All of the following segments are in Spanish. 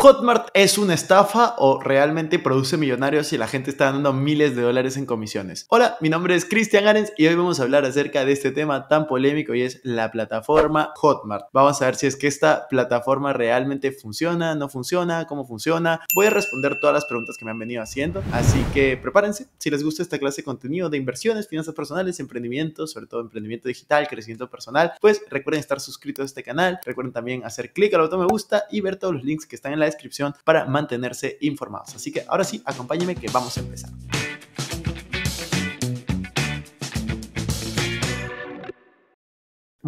¿Hotmart es una estafa o realmente produce millonarios y la gente está dando miles de dólares en comisiones? Hola, mi nombre es Cristian Arens y hoy vamos a hablar acerca de este tema tan polémico y es la plataforma Hotmart. Vamos a ver si es que esta plataforma realmente funciona, no funciona, cómo funciona. Voy a responder todas las preguntas que me han venido haciendo, así que prepárense. Si les gusta esta clase de contenido de inversiones, finanzas personales, emprendimiento, sobre todo emprendimiento digital, crecimiento personal, pues recuerden estar suscritos a este canal, recuerden también hacer clic al botón me gusta y ver todos los links que están en la descripción para mantenerse informados. Así que ahora sí, acompáñenme que vamos a empezar.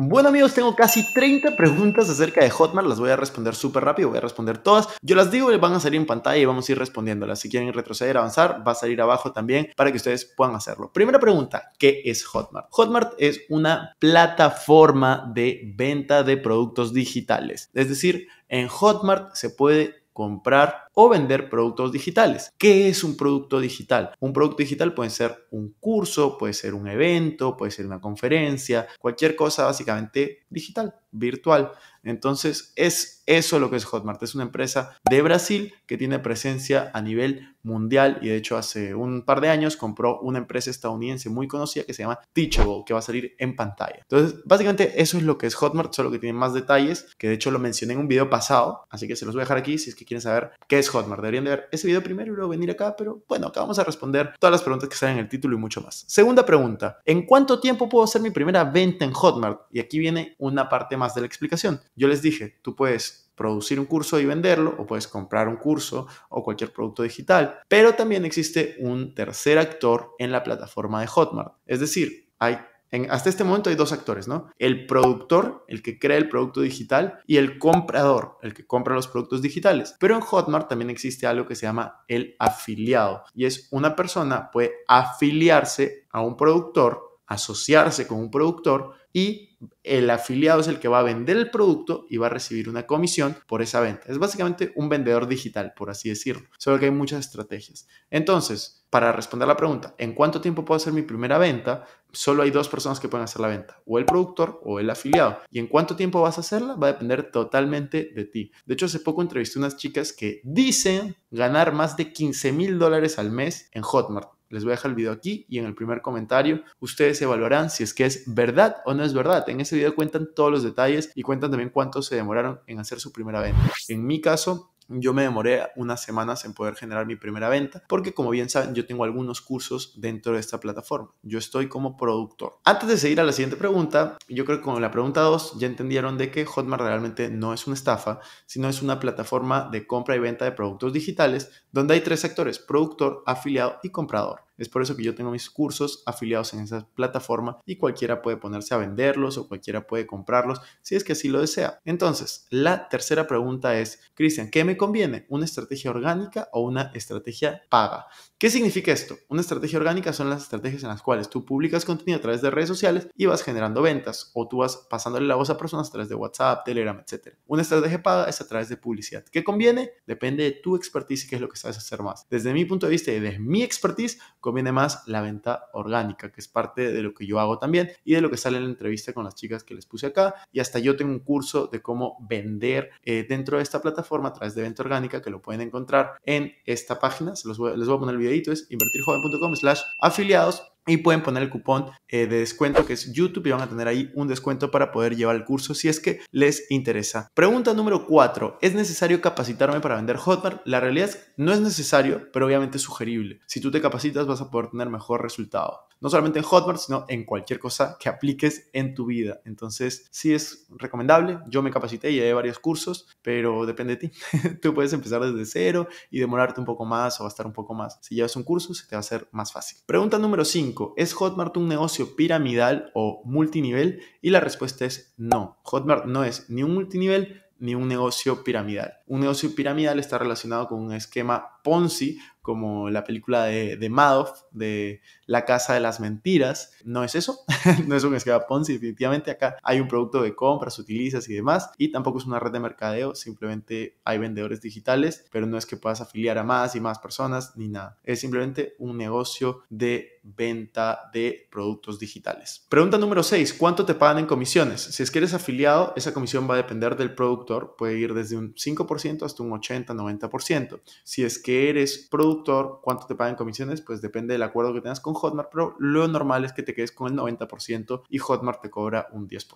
Bueno amigos, tengo casi 30 preguntas acerca de Hotmart, las voy a responder súper rápido, voy a responder todas. Yo las digo, van a salir en pantalla y vamos a ir respondiéndolas. Si quieren retroceder, avanzar, va a salir abajo también para que ustedes puedan hacerlo. Primera pregunta, ¿qué es Hotmart? Hotmart es una plataforma de venta de productos digitales, es decir, en Hotmart se puede comprar o vender productos digitales. ¿Qué es un producto digital? Un producto digital puede ser un curso, puede ser un evento, puede ser una conferencia, cualquier cosa básicamente digital, virtual. Entonces es eso lo que es Hotmart. Es una empresa de Brasil que tiene presencia a nivel mundial y de hecho hace un par de años compró una empresa estadounidense muy conocida que se llama Teachable, que va a salir en pantalla. Entonces, básicamente eso es lo que es Hotmart, solo que tiene más detalles, que de hecho lo mencioné en un video pasado, así que se los voy a dejar aquí si es que quieren saber qué es Hotmart. Deberían de ver ese video primero y luego venir acá, pero bueno, acá vamos a responder todas las preguntas que salen en el título y mucho más. Segunda pregunta, ¿en cuánto tiempo puedo hacer mi primera venta en Hotmart? Y aquí viene una parte más de la explicación. Yo les dije, tú puedes producir un curso y venderlo, o puedes comprar un curso o cualquier producto digital. Pero también existe un tercer actor en la plataforma de Hotmart. Es decir, hay en, hasta este momento hay dos actores, ¿no? El productor, el que crea el producto digital, y el comprador, el que compra los productos digitales. Pero en Hotmart también existe algo que se llama el afiliado, y es una persona puede afiliarse a un productor asociarse con un productor y el afiliado es el que va a vender el producto y va a recibir una comisión por esa venta. Es básicamente un vendedor digital, por así decirlo, solo que hay muchas estrategias. Entonces, para responder la pregunta, ¿en cuánto tiempo puedo hacer mi primera venta? Solo hay dos personas que pueden hacer la venta, o el productor o el afiliado. ¿Y en cuánto tiempo vas a hacerla? Va a depender totalmente de ti. De hecho, hace poco entrevisté unas chicas que dicen ganar más de 15 mil dólares al mes en Hotmart les voy a dejar el video aquí y en el primer comentario ustedes evaluarán si es que es verdad o no es verdad. En ese video cuentan todos los detalles y cuentan también cuánto se demoraron en hacer su primera venta. En mi caso, yo me demoré unas semanas en poder generar mi primera venta porque como bien saben yo tengo algunos cursos dentro de esta plataforma. Yo estoy como productor. Antes de seguir a la siguiente pregunta, yo creo que con la pregunta 2 ya entendieron de que Hotmart realmente no es una estafa, sino es una plataforma de compra y venta de productos digitales donde hay tres sectores, productor, afiliado y comprador. Es por eso que yo tengo mis cursos afiliados en esa plataforma y cualquiera puede ponerse a venderlos o cualquiera puede comprarlos si es que así lo desea. Entonces, la tercera pregunta es, Cristian, ¿qué me conviene? ¿Una estrategia orgánica o una estrategia paga? ¿Qué significa esto? Una estrategia orgánica son las estrategias en las cuales tú publicas contenido a través de redes sociales y vas generando ventas o tú vas pasándole la voz a personas a través de WhatsApp, Telegram, etc. Una estrategia paga es a través de publicidad. ¿Qué conviene? Depende de tu expertise y qué es lo que sabes hacer más. Desde mi punto de vista y desde mi expertise, conviene más la venta orgánica, que es parte de lo que yo hago también y de lo que sale en la entrevista con las chicas que les puse acá. Y hasta yo tengo un curso de cómo vender eh, dentro de esta plataforma a través de venta orgánica que lo pueden encontrar en esta página. les voy a poner el video es invertirjoven.com slash afiliados y pueden poner el cupón eh, de descuento que es YouTube y van a tener ahí un descuento para poder llevar el curso si es que les interesa. Pregunta número 4. ¿Es necesario capacitarme para vender Hotmart? La realidad es no es necesario, pero obviamente es sugerible. Si tú te capacitas vas a poder tener mejor resultado no solamente en Hotmart, sino en cualquier cosa que apliques en tu vida. Entonces, sí es recomendable. Yo me capacité y llevé varios cursos, pero depende de ti. Tú puedes empezar desde cero y demorarte un poco más o gastar un poco más. Si llevas un curso, se te va a hacer más fácil. Pregunta número 5. ¿Es Hotmart un negocio piramidal o multinivel? Y la respuesta es no. Hotmart no es ni un multinivel ni un negocio piramidal. Un negocio piramidal está relacionado con un esquema Ponzi, como la película de, Madoff, de La Casa de las Mentiras. No es eso, no es un esquema Ponzi, definitivamente acá hay un producto de compras, utilizas y demás, y tampoco es una red de mercadeo, simplemente hay vendedores digitales, pero no es que puedas afiliar a más y más personas ni nada. Es simplemente un negocio de venta de productos digitales. Pregunta número 6, ¿cuánto te pagan en comisiones? Si es que eres afiliado, esa comisión va a depender del productor, puede ir desde un 5% hasta un 80, 90%. Si es que eres productor, ¿cuánto te pagan comisiones? Pues depende del acuerdo que tengas con Hotmart, pero lo normal es que te quedes con el 90% y Hotmart te cobra un 10%.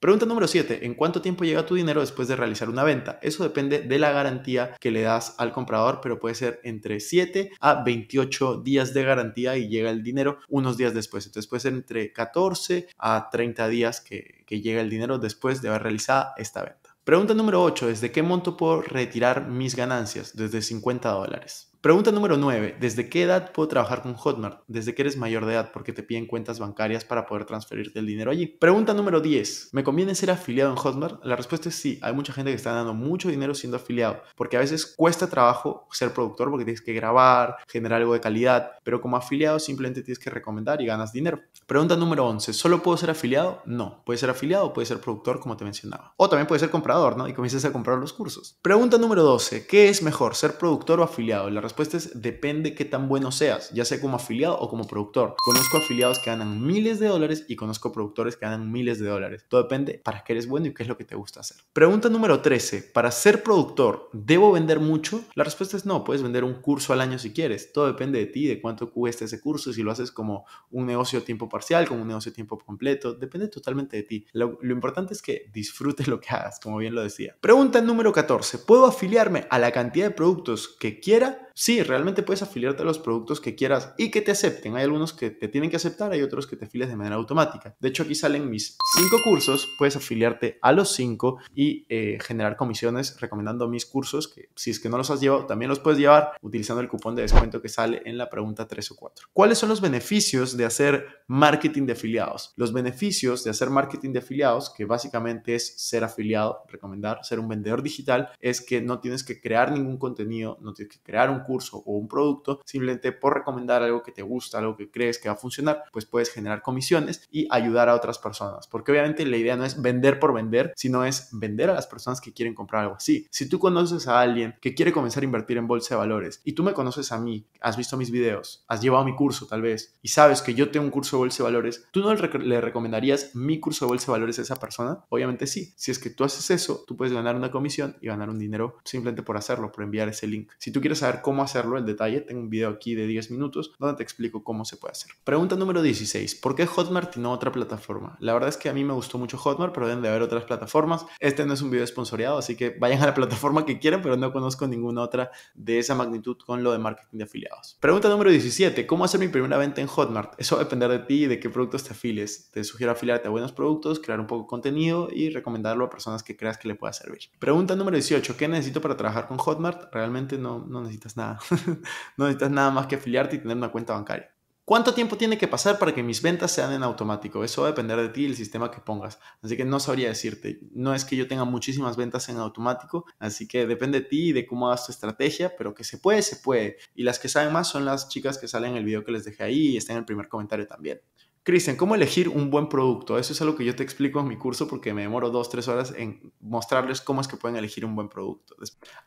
Pregunta número 7. ¿En cuánto tiempo llega tu dinero después de realizar una venta? Eso depende de la garantía que le das al comprador, pero puede ser entre 7 a 28 días de garantía y llega el dinero unos días después. Entonces puede ser entre 14 a 30 días que, que llega el dinero después de haber realizado esta venta. Pregunta número 8 es ¿de qué monto puedo retirar mis ganancias? Desde 50 dólares. Pregunta número 9. ¿Desde qué edad puedo trabajar con Hotmart? Desde que eres mayor de edad porque te piden cuentas bancarias para poder transferirte el dinero allí. Pregunta número 10. ¿Me conviene ser afiliado en Hotmart? La respuesta es sí. Hay mucha gente que está dando mucho dinero siendo afiliado porque a veces cuesta trabajo ser productor porque tienes que grabar, generar algo de calidad, pero como afiliado simplemente tienes que recomendar y ganas dinero. Pregunta número 11. ¿Solo puedo ser afiliado? No. Puedes ser afiliado, puedes ser productor como te mencionaba. O también puedes ser comprador, ¿no? Y comienzas a comprar los cursos. Pregunta número 12. ¿Qué es mejor, ser productor o afiliado? La respuesta es depende qué tan bueno seas, ya sea como afiliado o como productor. Conozco afiliados que ganan miles de dólares y conozco productores que ganan miles de dólares. Todo depende para qué eres bueno y qué es lo que te gusta hacer. Pregunta número 13. ¿Para ser productor debo vender mucho? La respuesta es no, puedes vender un curso al año si quieres. Todo depende de ti, de cuánto cuesta ese curso, si lo haces como un negocio a tiempo parcial, como un negocio a tiempo completo. Depende totalmente de ti. Lo, importante es que disfrutes lo que hagas, como bien lo decía. Pregunta número 14. ¿Puedo afiliarme a la cantidad de productos que quiera Sí, realmente puedes afiliarte a los productos que quieras y que te acepten. Hay algunos que te tienen que aceptar, hay otros que te afiles de manera automática. De hecho, aquí salen mis cinco cursos. Puedes afiliarte a los cinco y eh, generar comisiones recomendando mis cursos, que si es que no los has llevado, también los puedes llevar utilizando el cupón de descuento que sale en la pregunta 3 o 4. ¿Cuáles son los beneficios de hacer marketing de afiliados? Los beneficios de hacer marketing de afiliados, que básicamente es ser afiliado, recomendar, ser un vendedor digital, es que no tienes que crear ningún contenido, no tienes que crear un curso o un producto, simplemente por recomendar algo que te gusta, algo que crees que va a funcionar, pues puedes generar comisiones y ayudar a otras personas. Porque obviamente la idea no es vender por vender, sino es vender a las personas que quieren comprar algo así. Si tú conoces a alguien que quiere comenzar a invertir en bolsa de valores y tú me conoces a mí, has visto mis videos, has llevado mi curso tal vez y sabes que yo tengo un curso de bolsa de valores, ¿tú no le recomendarías mi curso de bolsa de valores a esa persona? Obviamente sí. Si es que tú haces eso, tú puedes ganar una comisión y ganar un dinero simplemente por hacerlo, por enviar ese link. Si tú quieres saber cómo cómo hacerlo, el detalle, tengo un video aquí de 10 minutos donde te explico cómo se puede hacer. Pregunta número 16, ¿por qué Hotmart y no otra plataforma? La verdad es que a mí me gustó mucho Hotmart, pero deben de haber otras plataformas. Este no es un video sponsoreado, así que vayan a la plataforma que quieran, pero no conozco ninguna otra de esa magnitud con lo de marketing de afiliados. Pregunta número 17, ¿cómo hacer mi primera venta en Hotmart? Eso va a depender de ti y de qué productos te afiles. Te sugiero afiliarte a buenos productos, crear un poco de contenido y recomendarlo a personas que creas que le pueda servir. Pregunta número 18, ¿qué necesito para trabajar con Hotmart? Realmente no necesitas nada no necesitas nada más que afiliarte y tener una cuenta bancaria. ¿Cuánto tiempo tiene que pasar para que mis ventas sean en automático? Eso va a depender de ti y el sistema que pongas. Así que no sabría decirte. No es que yo tenga muchísimas ventas en automático, así que depende de ti y de cómo hagas tu estrategia, pero que se puede, se puede. Y las que saben más son las chicas que salen en el video que les dejé ahí y está en el primer comentario también. Cristian, ¿cómo elegir un buen producto? Eso es algo que yo te explico en mi curso porque me demoro dos, tres horas en mostrarles cómo es que pueden elegir un buen producto.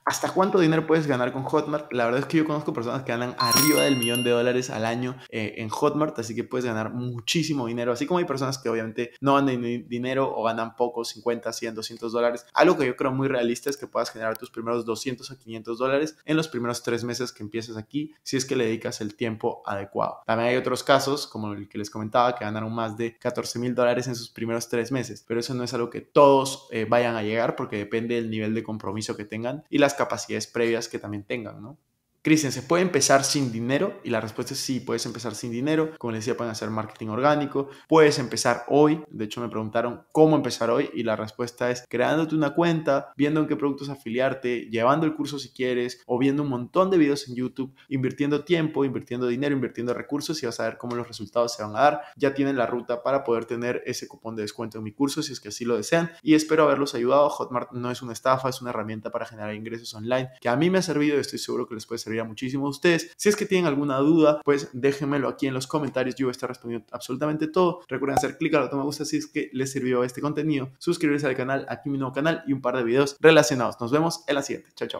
¿Hasta cuánto dinero puedes ganar con Hotmart? La verdad es que yo conozco personas que ganan arriba del millón de dólares al año eh, en Hotmart, así que puedes ganar muchísimo dinero. Así como hay personas que obviamente no ganan dinero o ganan poco, 50, 100, 200 dólares. Algo que yo creo muy realista es que puedas generar tus primeros 200 a 500 dólares en los primeros tres meses que empieces aquí, si es que le dedicas el tiempo adecuado. También hay otros casos, como el que les comentaba, que ganaron más de 14 mil dólares en sus primeros tres meses, pero eso no es algo que todos eh, vayan a llegar porque depende del nivel de compromiso que tengan y las capacidades previas que también tengan, ¿no? Cristian, ¿se puede empezar sin dinero? Y la respuesta es sí, puedes empezar sin dinero. Como les decía, pueden hacer marketing orgánico. Puedes empezar hoy. De hecho, me preguntaron cómo empezar hoy y la respuesta es creándote una cuenta, viendo en qué productos afiliarte, llevando el curso si quieres o viendo un montón de videos en YouTube, invirtiendo tiempo, invirtiendo dinero, invirtiendo recursos y vas a ver cómo los resultados se van a dar. Ya tienen la ruta para poder tener ese cupón de descuento en mi curso si es que así lo desean y espero haberlos ayudado. Hotmart no es una estafa, es una herramienta para generar ingresos online que a mí me ha servido y estoy seguro que les puede servir serviría muchísimo a ustedes. Si es que tienen alguna duda, pues déjenmelo aquí en los comentarios. Yo voy a estar respondiendo absolutamente todo. Recuerden hacer clic al botón me gusta si es que les sirvió este contenido, suscribirse al canal, aquí mi nuevo canal y un par de videos relacionados. Nos vemos en la siguiente. Chao, chao.